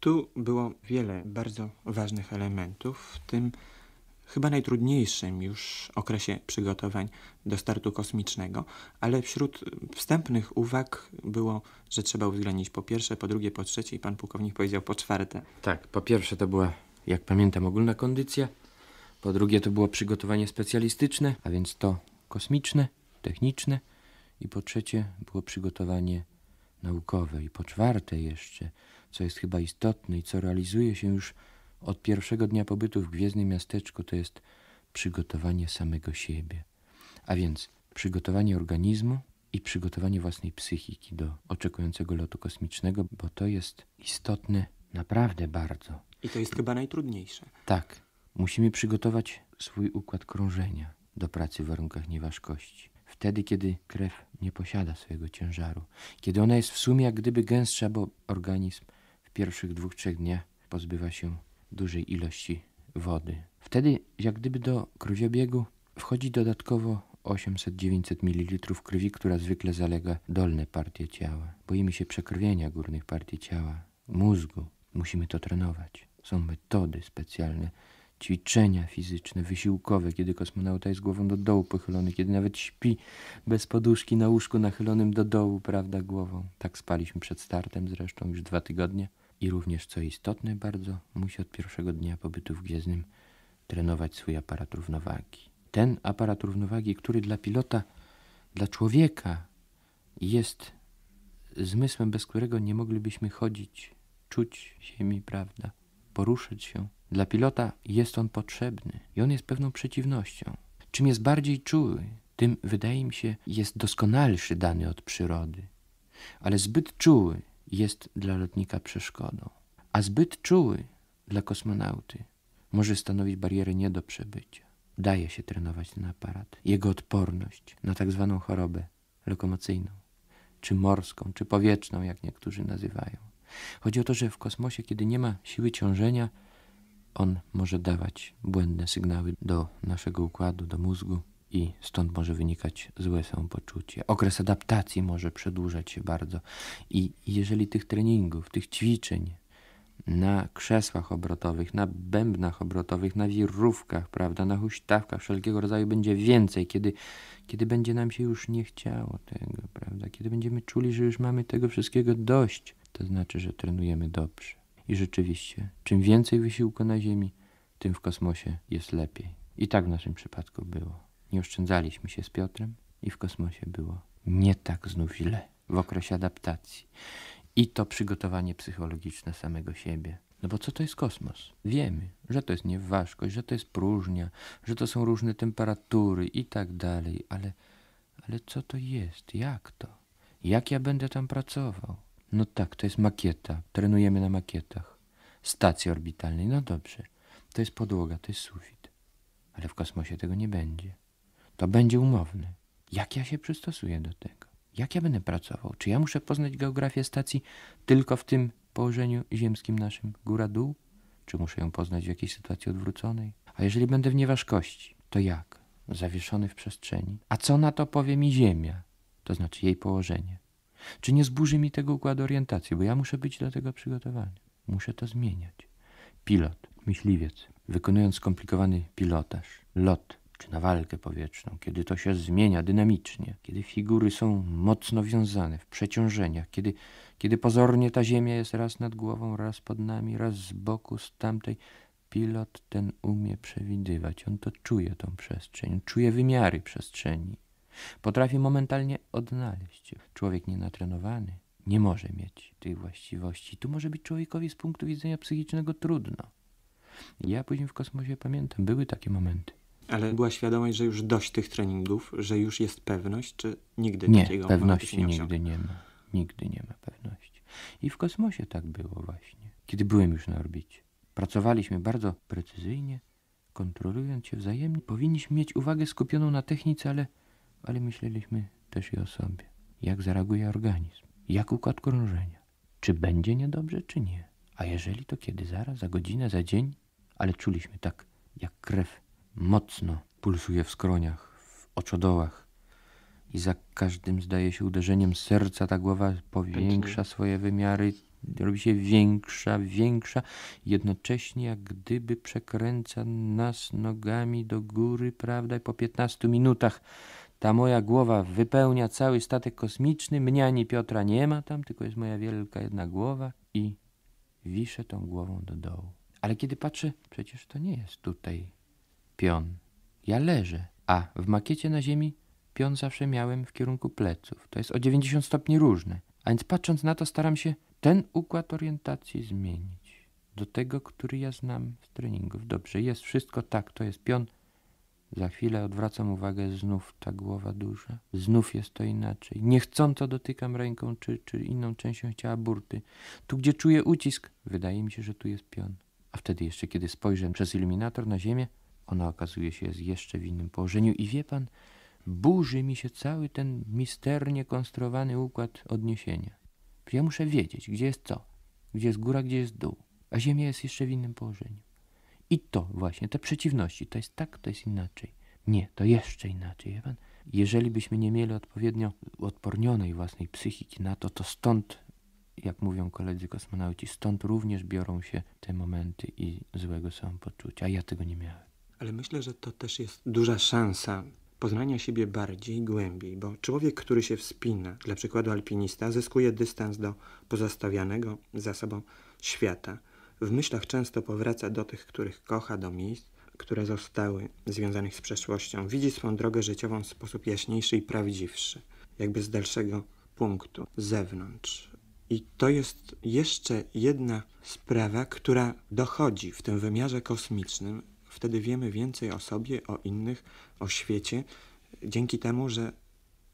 Tu było wiele bardzo ważnych elementów, w tym chyba najtrudniejszym już okresie przygotowań do startu kosmicznego, ale wśród wstępnych uwag było, że trzeba uwzględnić po pierwsze, po drugie, po trzecie i pan pułkownik powiedział po czwarte. Tak, po pierwsze to była, jak pamiętam, ogólna kondycja, po drugie to było przygotowanie specjalistyczne, a więc to kosmiczne, techniczne i po trzecie było przygotowanie naukowe i po czwarte jeszcze co jest chyba istotne i co realizuje się już od pierwszego dnia pobytu w gwiezdnym miasteczku, to jest przygotowanie samego siebie. A więc przygotowanie organizmu i przygotowanie własnej psychiki do oczekującego lotu kosmicznego, bo to jest istotne naprawdę bardzo. I to jest chyba najtrudniejsze. Tak. Musimy przygotować swój układ krążenia do pracy w warunkach nieważkości. Wtedy, kiedy krew nie posiada swojego ciężaru, kiedy ona jest w sumie jak gdyby gęstsza, bo organizm pierwszych dwóch, trzech dniach pozbywa się dużej ilości wody. Wtedy, jak gdyby do krwiobiegu wchodzi dodatkowo 800-900 ml krwi, która zwykle zalega dolne partie ciała. Boimy się przekrwienia górnych partii ciała, mózgu. Musimy to trenować. Są metody specjalne, ćwiczenia fizyczne, wysiłkowe, kiedy kosmonauta jest głową do dołu pochylony, kiedy nawet śpi bez poduszki na łóżku nachylonym do dołu, prawda, głową. Tak spaliśmy przed startem zresztą już dwa tygodnie. I również, co istotne bardzo, musi od pierwszego dnia pobytu w Gwiezdnym trenować swój aparat równowagi. Ten aparat równowagi, który dla pilota, dla człowieka jest zmysłem, bez którego nie moglibyśmy chodzić, czuć ziemi, prawda, poruszać się, dla pilota jest on potrzebny i on jest pewną przeciwnością. Czym jest bardziej czuły, tym wydaje mi się jest doskonalszy dany od przyrody. Ale zbyt czuły jest dla lotnika przeszkodą, a zbyt czuły dla kosmonauty może stanowić barierę nie do przebycia. Daje się trenować ten aparat, jego odporność na tak zwaną chorobę lokomocyjną, czy morską, czy powietrzną, jak niektórzy nazywają. Chodzi o to, że w kosmosie, kiedy nie ma siły ciążenia, on może dawać błędne sygnały do naszego układu, do mózgu i stąd może wynikać złe samopoczucie. Okres adaptacji może przedłużać się bardzo i jeżeli tych treningów, tych ćwiczeń na krzesłach obrotowych, na bębnach obrotowych, na wirówkach, prawda, na huśtawkach wszelkiego rodzaju będzie więcej, kiedy, kiedy będzie nam się już nie chciało tego, prawda, kiedy będziemy czuli, że już mamy tego wszystkiego dość, to znaczy, że trenujemy dobrze. I rzeczywiście, czym więcej wysiłku na Ziemi, tym w kosmosie jest lepiej. I tak w naszym przypadku było. Nie oszczędzaliśmy się z Piotrem i w kosmosie było nie tak znów źle w okresie adaptacji. I to przygotowanie psychologiczne samego siebie. No bo co to jest kosmos? Wiemy, że to jest nieważkość, że to jest próżnia, że to są różne temperatury i tak dalej, ale, ale co to jest? Jak to? Jak ja będę tam pracował? No tak, to jest makieta. Trenujemy na makietach. Stacji orbitalnej, no dobrze. To jest podłoga, to jest sufit. Ale w kosmosie tego nie będzie. To będzie umowne. Jak ja się przystosuję do tego? Jak ja będę pracował? Czy ja muszę poznać geografię stacji tylko w tym położeniu ziemskim naszym góra-dół? Czy muszę ją poznać w jakiejś sytuacji odwróconej? A jeżeli będę w nieważkości, to jak? Zawieszony w przestrzeni. A co na to powie mi Ziemia? To znaczy jej położenie. Czy nie zburzy mi tego układu orientacji, bo ja muszę być do tego przygotowany. Muszę to zmieniać. Pilot, myśliwiec, wykonując skomplikowany pilotaż, lot czy na walkę powietrzną, kiedy to się zmienia dynamicznie, kiedy figury są mocno wiązane w przeciążeniach, kiedy, kiedy pozornie ta ziemia jest raz nad głową, raz pod nami, raz z boku, z tamtej, pilot ten umie przewidywać. On to czuje tą przestrzeń, czuje wymiary przestrzeni. Potrafi momentalnie odnaleźć się. Człowiek nienatrenowany nie może mieć tych właściwości. Tu może być człowiekowi z punktu widzenia psychicznego trudno. Ja później w kosmosie pamiętam, były takie momenty. Ale była świadomość, że już dość tych treningów, że już jest pewność, czy nigdy nie, takiego pewności nie nigdy nie ma. Nigdy nie ma pewności. I w kosmosie tak było właśnie. Kiedy byłem już na orbicie, pracowaliśmy bardzo precyzyjnie, kontrolując się wzajemnie. Powinniśmy mieć uwagę skupioną na technice, ale, ale myśleliśmy też i o sobie jak zareaguje organizm, jak układ krążenia, czy będzie niedobrze, czy nie. A jeżeli to kiedy zaraz, za godzinę, za dzień, ale czuliśmy tak, jak krew mocno pulsuje w skroniach, w oczodołach i za każdym zdaje się uderzeniem serca ta głowa powiększa swoje wymiary, robi się większa, większa, jednocześnie jak gdyby przekręca nas nogami do góry, prawda, i po 15 minutach ta moja głowa wypełnia cały statek kosmiczny, mnie ani Piotra nie ma tam, tylko jest moja wielka jedna głowa i wiszę tą głową do dołu. Ale kiedy patrzę, przecież to nie jest tutaj pion. Ja leżę, a w makiecie na ziemi pion zawsze miałem w kierunku pleców. To jest o 90 stopni różne. A więc patrząc na to, staram się ten układ orientacji zmienić do tego, który ja znam z treningów. Dobrze, jest wszystko tak, to jest pion za chwilę odwracam uwagę, znów ta głowa duża, znów jest to inaczej. Niechcąco dotykam ręką czy, czy inną częścią ciała burty. Tu, gdzie czuję ucisk, wydaje mi się, że tu jest pion. A wtedy jeszcze, kiedy spojrzę przez iluminator na ziemię, ona okazuje się jest jeszcze w innym położeniu i wie pan, burzy mi się cały ten misternie konstruowany układ odniesienia. Ja muszę wiedzieć, gdzie jest co, gdzie jest góra, gdzie jest dół, a ziemia jest jeszcze w innym położeniu. I to właśnie, te przeciwności, to jest tak, to jest inaczej. Nie, to jeszcze inaczej. jeżeli byśmy nie mieli odpowiednio odpornionej własnej psychiki na to, to stąd, jak mówią koledzy kosmonauci, stąd również biorą się te momenty i złego samopoczucia. A ja tego nie miałem. Ale myślę, że to też jest duża szansa poznania siebie bardziej, głębiej, bo człowiek, który się wspina, dla przykładu alpinista, zyskuje dystans do pozostawianego za sobą świata – w myślach często powraca do tych, których kocha, do miejsc, które zostały związanych z przeszłością. Widzi swą drogę życiową w sposób jaśniejszy i prawdziwszy, jakby z dalszego punktu, z zewnątrz. I to jest jeszcze jedna sprawa, która dochodzi w tym wymiarze kosmicznym. Wtedy wiemy więcej o sobie, o innych, o świecie, dzięki temu, że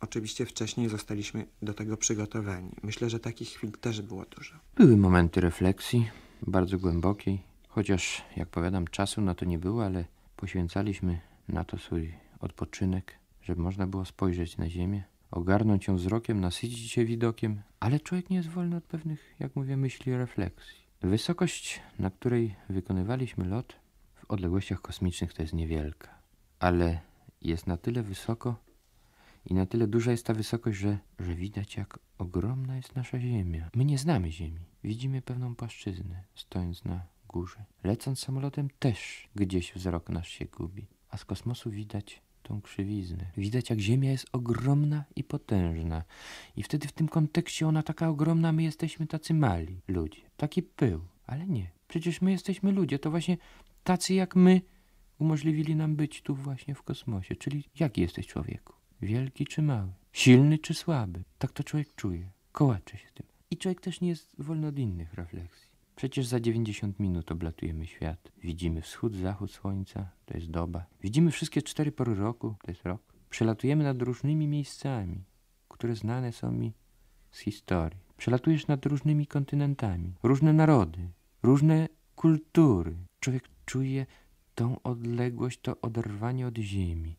oczywiście wcześniej zostaliśmy do tego przygotowani. Myślę, że takich chwil też było dużo. Były momenty refleksji, bardzo głębokiej, chociaż jak powiadam czasu na to nie było, ale poświęcaliśmy na to swój odpoczynek, żeby można było spojrzeć na ziemię, ogarnąć ją wzrokiem, nasycić się widokiem, ale człowiek nie jest wolny od pewnych, jak mówię, myśli, refleksji. Wysokość, na której wykonywaliśmy lot w odległościach kosmicznych to jest niewielka, ale jest na tyle wysoko, i na tyle duża jest ta wysokość, że, że widać, jak ogromna jest nasza Ziemia. My nie znamy Ziemi. Widzimy pewną płaszczyznę, stojąc na górze. Lecąc samolotem też gdzieś wzrok nasz się gubi. A z kosmosu widać tą krzywiznę. Widać, jak Ziemia jest ogromna i potężna. I wtedy w tym kontekście ona taka ogromna, my jesteśmy tacy mali ludzie. Taki pył. Ale nie. Przecież my jesteśmy ludzie. To właśnie tacy jak my umożliwili nam być tu właśnie w kosmosie. Czyli jaki jesteś człowieku? wielki czy mały, silny czy słaby. Tak to człowiek czuje, kołacze się tym. I człowiek też nie jest wolny od innych refleksji. Przecież za 90 minut oblatujemy świat. Widzimy wschód, zachód słońca, to jest doba. Widzimy wszystkie cztery pory roku, to jest rok. Przelatujemy nad różnymi miejscami, które znane są mi z historii. Przelatujesz nad różnymi kontynentami, różne narody, różne kultury. Człowiek czuje tą odległość, to oderwanie od ziemi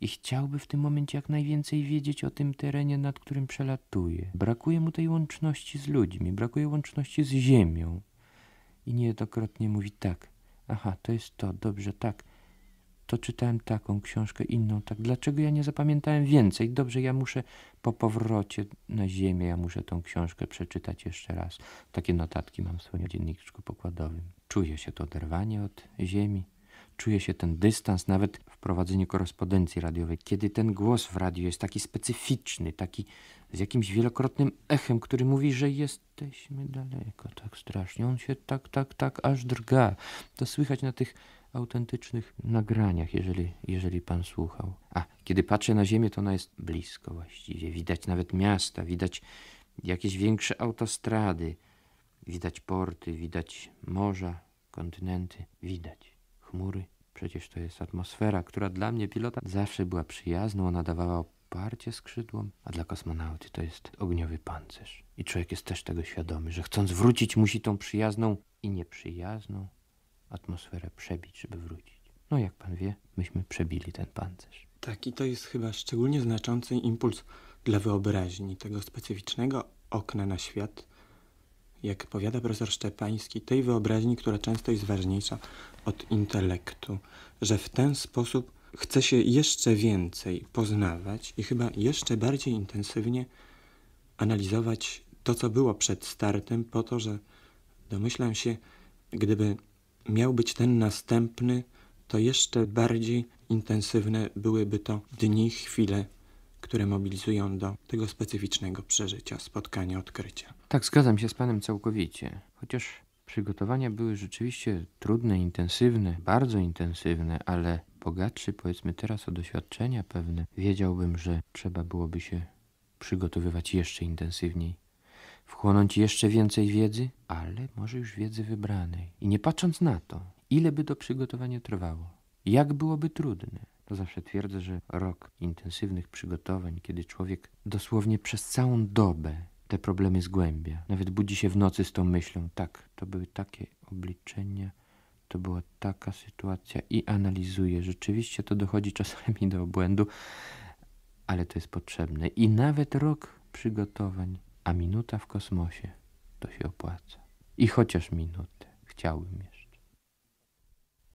i chciałby w tym momencie jak najwięcej wiedzieć o tym terenie, nad którym przelatuje. Brakuje mu tej łączności z ludźmi, brakuje łączności z ziemią. I niejednokrotnie mówi tak, aha, to jest to, dobrze, tak, to czytałem taką książkę, inną, tak, dlaczego ja nie zapamiętałem więcej? Dobrze, ja muszę po powrocie na ziemię, ja muszę tą książkę przeczytać jeszcze raz. Takie notatki mam w swoim dzienniczku pokładowym. Czuję się to oderwanie od ziemi, czuje się ten dystans, nawet prowadzenie korespondencji radiowej, kiedy ten głos w radiu jest taki specyficzny, taki z jakimś wielokrotnym echem, który mówi, że jesteśmy daleko, tak strasznie, on się tak, tak, tak aż drga. To słychać na tych autentycznych nagraniach, jeżeli, jeżeli pan słuchał. A kiedy patrzę na Ziemię, to ona jest blisko właściwie. Widać nawet miasta, widać jakieś większe autostrady, widać porty, widać morza, kontynenty, widać chmury. Przecież to jest atmosfera, która dla mnie pilota zawsze była przyjazna, ona dawała oparcie skrzydłom, a dla kosmonauty to jest ogniowy pancerz. I człowiek jest też tego świadomy, że chcąc wrócić musi tą przyjazną i nieprzyjazną atmosferę przebić, żeby wrócić. No jak pan wie, myśmy przebili ten pancerz. Tak, i to jest chyba szczególnie znaczący impuls dla wyobraźni tego specyficznego okna na świat, jak powiada profesor Szczepański, tej wyobraźni, która często jest ważniejsza od intelektu, że w ten sposób chce się jeszcze więcej poznawać i chyba jeszcze bardziej intensywnie analizować to, co było przed startem, po to, że domyślam się, gdyby miał być ten następny, to jeszcze bardziej intensywne byłyby to dni, chwile, które mobilizują do tego specyficznego przeżycia, spotkania, odkrycia. Tak, zgadzam się z Panem całkowicie. Chociaż przygotowania były rzeczywiście trudne, intensywne, bardzo intensywne, ale bogatszy powiedzmy teraz o doświadczenia pewne, wiedziałbym, że trzeba byłoby się przygotowywać jeszcze intensywniej wchłonąć jeszcze więcej wiedzy, ale może już wiedzy wybranej. I nie patrząc na to, ile by to przygotowanie trwało, jak byłoby trudne, to zawsze twierdzę, że rok intensywnych przygotowań, kiedy człowiek dosłownie przez całą dobę te problemy zgłębia. Nawet budzi się w nocy z tą myślą, tak, to były takie obliczenia, to była taka sytuacja i analizuje. Rzeczywiście to dochodzi czasami do obłędu, ale to jest potrzebne. I nawet rok przygotowań, a minuta w kosmosie, to się opłaca. I chociaż minutę chciałbym jeszcze.